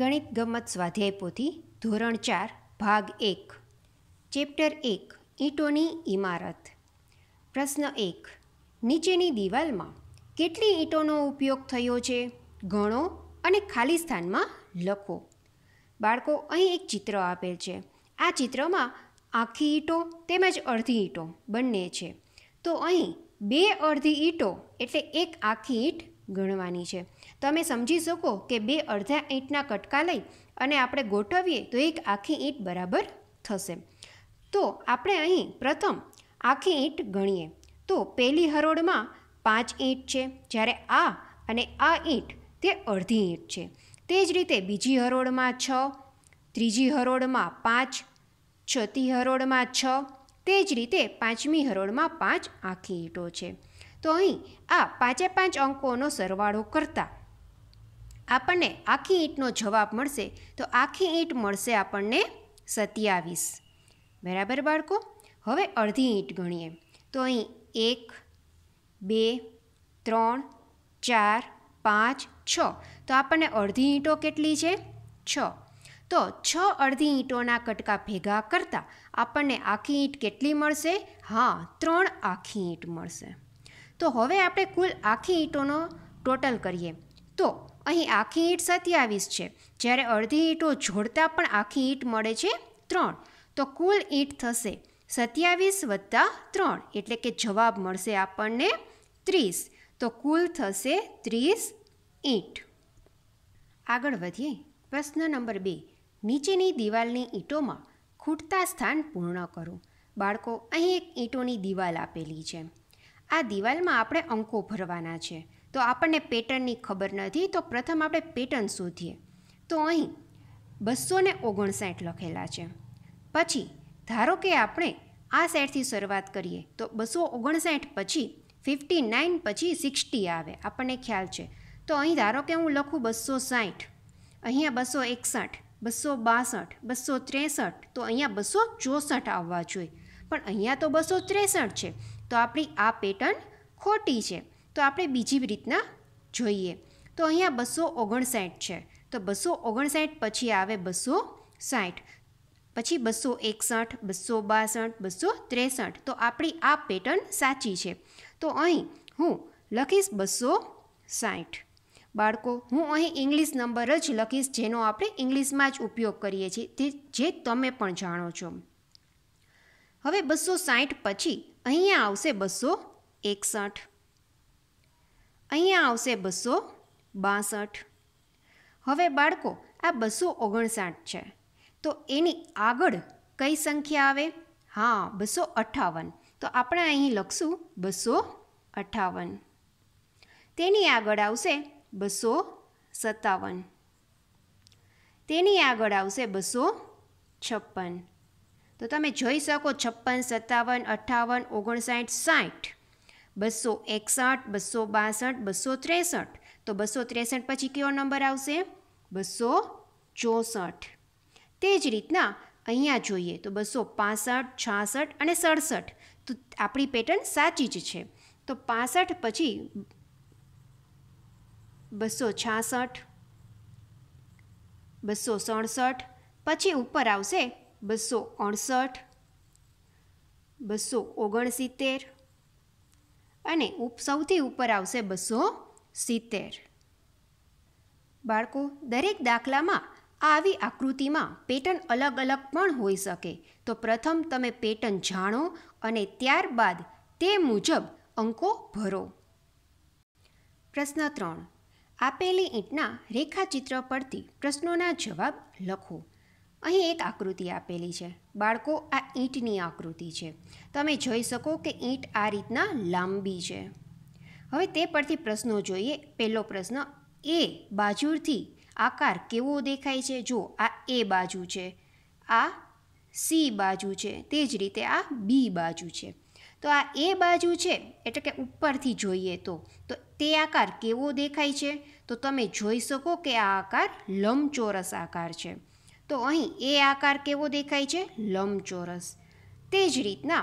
ગણિત ગમત સ્વાધ્યાય પોથી ધોરણ ચાર ભાગ એક ચેપ્ટર એક ઈંટોની ઇમારત પ્રશ્ન એક નીચેની દિવાલમાં કેટલી ઈંટોનો ઉપયોગ થયો છે ગણો અને ખાલી સ્થાનમાં લખો બાળકો અહીં એક ચિત્ર આપેલ છે આ ચિત્રમાં આખી ઈંટો તેમજ અડધી ઈંટો બંને છે તો અહીં બે અડધી ઈંટો એટલે એક આખી ઈંટ ગણવાની છે તમે સમજી શકો કે બે અડધા ઈંટના કટકા લઈ અને આપણે ગોઠવીએ તો એક આખી ઈંટ બરાબર થશે તો આપણે અહીં પ્રથમ આખી ઈંટ ગણીએ તો પહેલી હરોળમાં પાંચ ઈંટ છે જ્યારે આ અને આ ઈંટ તે અડધી ઈંટ છે તે જ રીતે બીજી હરોળમાં છ ત્રીજી હરોળમાં પાંચ છતી હરોળમાં છ તે જ રીતે પાંચમી હરોળમાં પાંચ આખી ઈંટો છે તો અહીં આ પાંચે પાંચ અંકોનો સરવાળો કરતાં આપણને આખી ઈંટનો જવાબ મળશે તો આખી ઈંટ મળશે આપણને સત્યાવીસ બરાબર બાળકો હવે અડધી ઈંટ ગણીએ તો અહીં એક બે ત્રણ ચાર પાંચ છ તો આપણને અડધી ઈંટો કેટલી છે છ તો છ અડધી ઈંટોના કટકા ભેગા કરતાં આપણને આખી ઈંટ કેટલી મળશે હા ત્રણ આખી ઈંટ મળશે તો હવે આપણે કુલ આખી ઈંટોનો ટોટલ કરીએ તો અહીં આખી ઈંટ સત્યાવીસ છે જ્યારે અડધી ઈંટો જોડતા પણ આખી ઈંટ મળે છે ત્રણ તો કુલ ઈંટ થશે સત્યાવીસ વત્તા ત્રણ એટલે કે જવાબ મળશે આપણને ત્રીસ તો કુલ થશે ત્રીસ ઈંટ આગળ વધીએ પ્રશ્ન નંબર બે નીચેની દિવાલની ઈંટોમાં ખૂટતા સ્થાન પૂર્ણ કરો બાળકો અહીં એક ઈંટોની દિવાલ આપેલી છે આ દિવાલમાં આપણે અંકો ભરવાના છે તો આપણને પેટર્નની ખબર નથી તો પ્રથમ આપણે પેટર્ન શોધીએ તો અહીં બસો ને ઓગણસાઠ લખેલા છે પછી ધારો કે આપણે આ સેટથી શરૂઆત કરીએ તો બસો ઓગણસાઠ પછી ફિફ્ટી નાઇન પછી સિક્સટી આવે આપણને ખ્યાલ છે તો અહીં ધારો કે હું લખું બસો સાઠ અહીંયા બસો એકસઠ બસો બાસઠ બસો ત્રેસઠ તો અહીંયા બસો ચોસઠ આવવા જોઈએ પણ અહીંયા તો બસો ત્રેસઠ છે તો આપણી આ પેટર્ન ખોટી છે તો આપણે બીજી રીતના જોઈએ તો અહીંયા બસો ઓગણસાઠ છે તો બસો ઓગણસાઠ પછી આવે બસો સાઠ પછી બસો એકસઠ બસો બાસઠ બસો ત્રેસઠ તો આપણી આ પેટર્ન સાચી છે તો અહીં હું લખીશ બસો સાઠ બાળકો હું અહીં ઇંગ્લિશ નંબર જ લખીશ જેનો આપણે ઇંગ્લિશમાં જ ઉપયોગ કરીએ છીએ તે જે તમે પણ જાણો છો હવે બસો સાઠ પછી અહીંયા આવશે બસો એકસઠ અહીંયા આવશે બસો બાસઠ હવે બાળકો આ બસો ઓગણસાઠ છે તો એની આગળ કઈ સંખ્યા આવે હા બસો અઠાવન તો આપણે અહીં લખશું બસો અઠાવન તેની આગળ આવશે બસો સત્તાવન તેની આગળ આવશે બસો છપ્પન તો તમે જોઈ શકો છપ્પન સત્તાવન અઠાવન ઓગણસાઠ સાઠ બસો એકસઠ બસો બાસઠ બસો ત્રેસઠ તો બસો ત્રેસઠ પછી કયો નંબર આવશે બસો ચોસઠ તે જ રીતના અહીંયા જોઈએ તો બસો પાસઠ છાસઠ અને સડસઠ તો આપણી પેટર્ન સાચી જ છે તો પાસઠ પછી બસો છાસઠ બસો સડસઠ પછી ઉપર આવશે બસો અડસઠ બસો ઓગણસિત્તેર અને ઉપ સૌથી ઉપર આવશે બસો સિત્તેર બાળકો દરેક દાખલામાં આવી આકૃતિમાં પેટર્ન અલગ અલગ પણ હોઈ શકે તો પ્રથમ તમે પેટર્ન જાણો અને ત્યારબાદ તે મુજબ અંકો ભરો પ્રશ્ન ત્રણ આપેલી ઈંટના રેખાચિત્ર પરથી પ્રશ્નોના જવાબ લખો અહીં એક આકૃતિ આપેલી છે બાળકો આ ઈંટની આકૃતિ છે તમે જોઈ શકો કે ઈંટ આ રીતના લાંબી છે હવે તે પરથી પ્રશ્નો જોઈએ પહેલો પ્રશ્ન એ બાજુથી આકાર કેવો દેખાય છે જો આ એ બાજુ છે આ સી બાજુ છે તે જ રીતે આ બી બાજુ છે તો આ એ બાજુ છે એટલે કે ઉપરથી જોઈએ તો તો તે આકાર કેવો દેખાય છે તો તમે જોઈ શકો કે આ આકાર લંબચોરસ આકાર છે તો અહીં એ આકાર કેવો દેખાય છે લંબચોરસ તે જ રીતના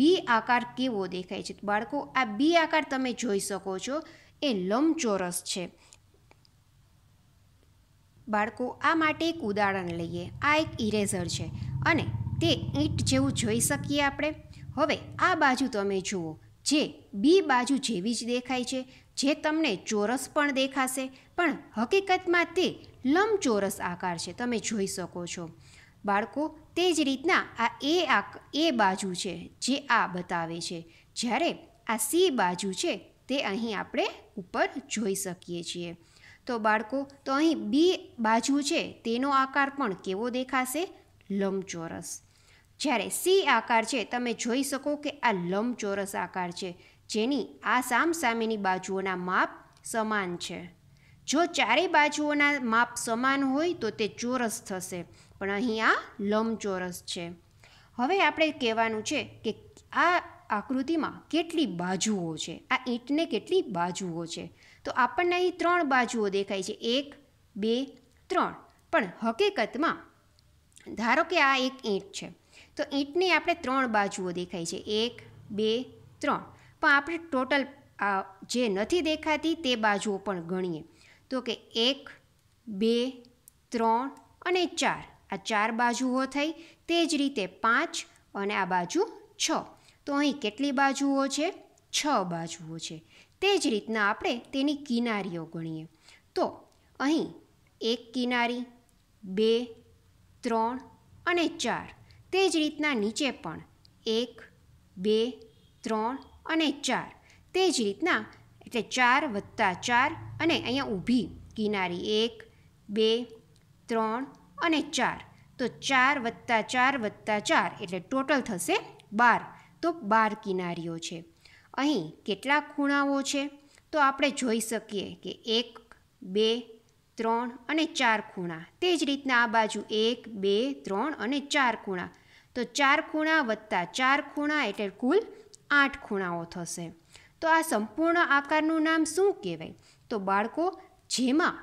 બી આકાર કેવો દેખાય છે બાળકો આ બી આકાર તમે જોઈ શકો છો એ લંબચોરસ છે બાળકો આ માટે એક ઉદાહરણ લઈએ આ એક ઇરેઝર છે અને તે ઈંટ જેવું જોઈ શકીએ આપણે હવે આ બાજુ તમે જુઓ જે બી બાજુ જેવી જ દેખાય છે જે તમને ચોરસ પણ દેખાશે પણ હકીકતમાં તે લંબચોરસ આકાર છે તમે જોઈ શકો છો બાળકો તે જ રીતના આ એ આ એ બાજુ છે જે આ બતાવે છે જ્યારે આ સી બાજુ છે તે અહીં આપણે ઉપર જોઈ શકીએ છીએ તો બાળકો તો અહીં બી બાજુ છે તેનો આકાર પણ કેવો દેખાશે લંબચોરસ જ્યારે સી આકાર છે તમે જોઈ શકો કે આ લંબચોરસ આકાર છે જેની આ સામસામેની બાજુઓના માપ સમાન છે જો ચારેય બાજુઓના માપ સમાન હોય તો તે ચોરસ થશે પણ અહીં આ લંબચોરસ છે હવે આપણે કહેવાનું છે કે આ આકૃતિમાં કેટલી બાજુઓ છે આ ઈંટને કેટલી બાજુઓ છે તો આપણને અહીં ત્રણ બાજુઓ દેખાય છે એક બે ત્રણ પણ હકીકતમાં ધારો કે આ એક ઈંટ છે તો ઈંટની આપણે ત્રણ બાજુઓ દેખાય છે એક બે ત્રણ પણ આપણે ટોટલ જે નથી દેખાતી તે બાજુઓ પણ ગણીએ તો કે એક બે ત્રણ અને ચાર આ ચાર બાજુઓ થઈ તે જ રીતે પાંચ અને આ બાજુ છ તો અહીં કેટલી બાજુઓ છે છ બાજુઓ છે તે જ રીતના આપણે તેની કિનારીઓ ગણીએ તો અહીં એક કિનારી બે ત્રણ અને ચાર તે જ રીતના નીચે પણ એક બે ત્રણ અને ચાર તે જ રીતના એટલે ચાર વત્તા ચાર અને અહીંયા ઊભી કિનારી એક બે ત્રણ અને ચાર તો ચાર વત્તા ચાર વત્તા ચાર એટલે ટોટલ થશે બાર તો બાર કિનારીઓ છે અહીં કેટલા ખૂણાઓ છે તો આપણે જોઈ શકીએ કે એક બે ત્રણ અને ચાર ખૂણા તે જ રીતના આ બાજુ એક બે ત્રણ અને ચાર ખૂણા તો ચાર ખૂણા વત્તા ચાર ખૂણા એટલે કુલ આઠ ખૂણાઓ થશે તો આ સંપૂર્ણ આકારનું નામ શું કહેવાય તો બાળકો જેમાં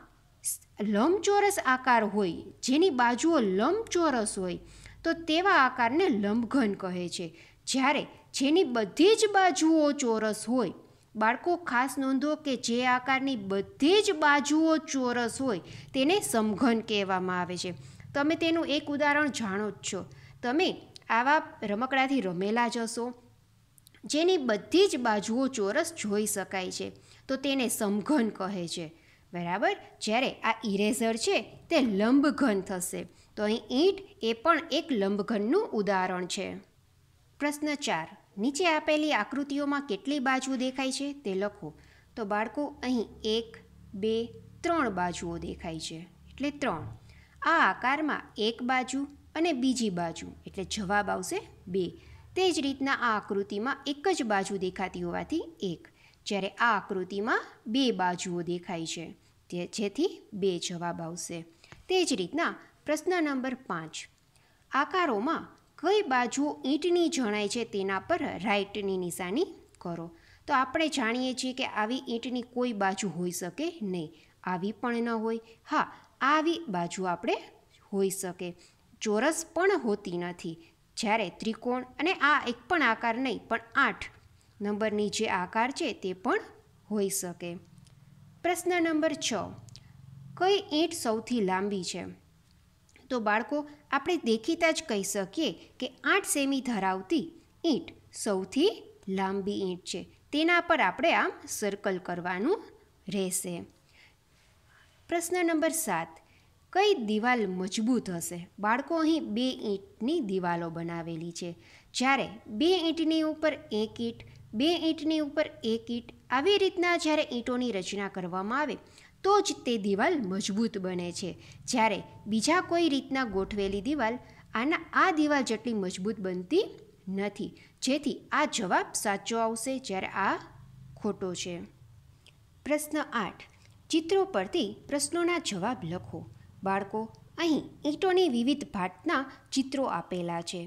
લંબચોરસ આકાર હોય જેની બાજુઓ લંબચોરસ હોય તો તેવા આકારને લંબઘન કહે છે જ્યારે જેની બધી જ બાજુઓ ચોરસ હોય બાળકો ખાસ નોંધો કે જે આકારની બધી જ બાજુઓ ચોરસ હોય તેને સમઘન કહેવામાં આવે છે તમે તેનું એક ઉદાહરણ જાણો જ છો તમે આવા રમકડાથી રમેલા જ હશો જેની બધી જ બાજુઓ ચોરસ જોઈ શકાય છે તો તેને સમઘન કહે છે બરાબર જ્યારે આ ઇરેઝર છે તે લંબઘન થશે તો અહીં ઈંટ એ પણ એક લંબઘનનું ઉદાહરણ છે પ્રશ્ન ચાર નીચે આપેલી આકૃતિઓમાં કેટલી બાજુ દેખાય છે તે લખો તો બાળકો અહીં એક બે ત્રણ બાજુઓ દેખાય છે એટલે ત્રણ આ આકારમાં એક બાજુ અને બીજી બાજુ એટલે જવાબ આવશે બે તે જ રીતના આ આકૃતિમાં એક જ બાજુ દેખાતી હોવાથી એક જ્યારે આ આકૃતિમાં બે બાજુઓ દેખાય છે જેથી બે જવાબ આવશે તે જ રીતના પ્રશ્ન નંબર પાંચ આકારોમાં કઈ બાજુ ઈંટની જણાય છે તેના પર રાઈટની નિશાની કરો તો આપણે જાણીએ છીએ કે આવી ઈંટની કોઈ બાજુ હોઈ શકે નહીં આવી પણ ન હોય હા આવી બાજુ આપણે હોઈ શકે ચોરસ પણ હોતી નથી જ્યારે ત્રિકોણ અને આ એક પણ આકાર નહીં પણ આઠ નંબરની જે આકાર છે તે પણ હોઈ શકે પ્રશ્ન નંબર છ કઈ ઈંટ સૌથી લાંબી છે તો બાળકો આપણે દેખીતા જ કહી શકીએ કે આઠ સેમી ધરાવતી ઈંટ સૌથી લાંબી ઈંટ છે તેના પર આપણે આમ સર્કલ કરવાનું રહેશે પ્રશ્ન નંબર સાત કઈ દિવાલ મજબૂત હશે બાળકો અહીં બે ઈંટની દિવાલો બનાવેલી છે જ્યારે બે ઈંટની ઉપર એક ઈંટ બે ઈંટની ઉપર એક ઈંટ આવી રીતના જ્યારે ઈંટોની રચના કરવામાં આવે તો જ તે દિવાલ મજબૂત બને છે જ્યારે બીજા કોઈ રીતના ગોઠવેલી દિવાલ આના આ દિવાલ જેટલી મજબૂત બનતી નથી જેથી આ જવાબ સાચો આવશે જ્યારે આ ખોટો છે પ્રશ્ન આઠ ચિત્રો પરથી પ્રશ્નોના જવાબ લખો બાળકો અહીં ઈંટોની વિવિધ ભાતના ચિત્રો આપેલા છે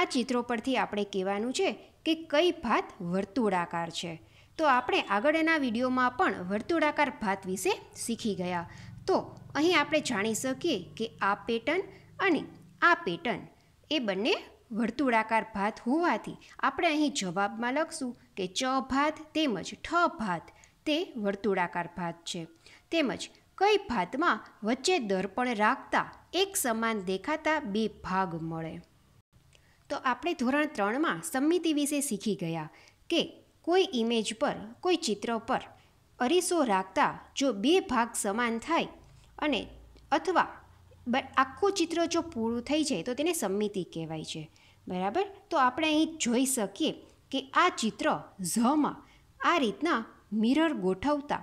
આ ચિત્રો પરથી આપણે કહેવાનું છે કે કઈ ભાત વર્તુળાકાર છે તો આપણે આગળના વિડીયોમાં પણ વર્તુળાકાર ભાત વિશે શીખી ગયા તો અહીં આપણે જાણી શકીએ કે આ પેટર્ન અને આ પેટર્ન એ બંને વર્તુળાકાર ભાત હોવાથી આપણે અહીં જવાબમાં લખશું કે ચ ભાત તેમજ ઠ ભાત તે વર્તુળાકાર ભાત છે તેમજ કઈ ભાતમાં વચ્ચે દર્પણ રાખતા એક સમાન દેખાતા બે ભાગ મળે તો આપણે ધોરણ ત્રણમાં સમિતિ વિશે શીખી ગયા કે કોઈ ઇમેજ પર કોઈ ચિત્ર પર અરીસો રાખતા જો બે ભાગ સમાન થાય અને અથવા આખું ચિત્ર જો પૂરું થઈ જાય તો તેને સમિતિ કહેવાય છે બરાબર તો આપણે અહીં જોઈ શકીએ કે આ ચિત્ર ઝમાં આ રીતના મિરર ગોઠવતા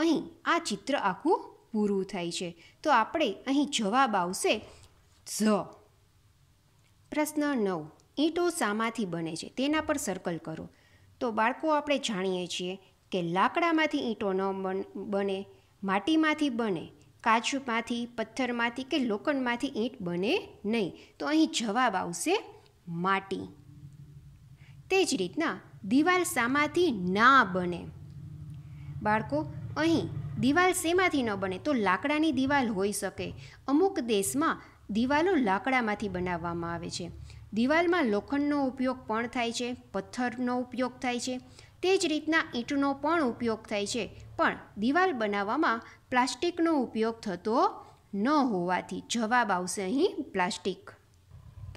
અહીં આ ચિત્ર આખું પૂરું થાય છે તો આપણે અહીં જવાબ આવશે ઝ પ્રશ્ન નવ ઈંટો શામાંથી બને છે તેના પર સર્કલ કરો તો બાળકો આપણે જાણીએ છીએ કે લાકડામાંથી ઈંટો ન બને માટીમાંથી બને કાચુમાંથી પથ્થરમાંથી કે લોખંડમાંથી ઈંટ બને નહીં તો અહીં જવાબ આવશે માટી તે જ રીતના દિવાલ શામાંથી ના બને બાળકો અહીં દિવાલ શેમાંથી ન બને તો લાકડાની દિવાલ હોઈ શકે અમુક દેશમાં દિવાલો લાકડામાંથી બનાવવામાં આવે છે દિવાલમાં લોખંડનો ઉપયોગ પણ થાય છે પથ્થરનો ઉપયોગ થાય છે તે જ રીતના ઈંટનો પણ ઉપયોગ થાય છે પણ દિવાલ બનાવવામાં પ્લાસ્ટિકનો ઉપયોગ થતો ન હોવાથી જવાબ આવશે અહીં પ્લાસ્ટિક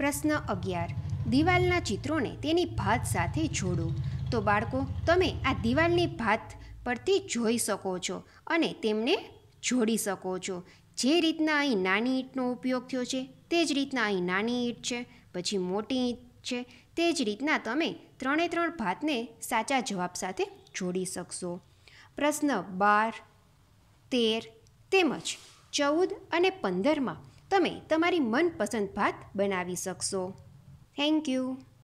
પ્રશ્ન અગિયાર દિવાલના ચિત્રોને તેની ભાત સાથે જોડો તો બાળકો તમે આ દિવાલની ભાત પરથી જોઈ શકો છો અને તેમને જોડી શકો છો જે રીતના અહીં નાની ઈંટનો ઉપયોગ થયો છે તે જ રીતના અહીં નાની ઈંટ છે પછી મોટી ઈંટ છે તે જ રીતના તમે ત્રણે ત્રણ ભાતને સાચા જવાબ સાથે જોડી શકશો પ્રશ્ન બાર તેર તેમજ ચૌદ અને પંદરમાં તમે તમારી મનપસંદ ભાત બનાવી શકશો થેન્ક યુ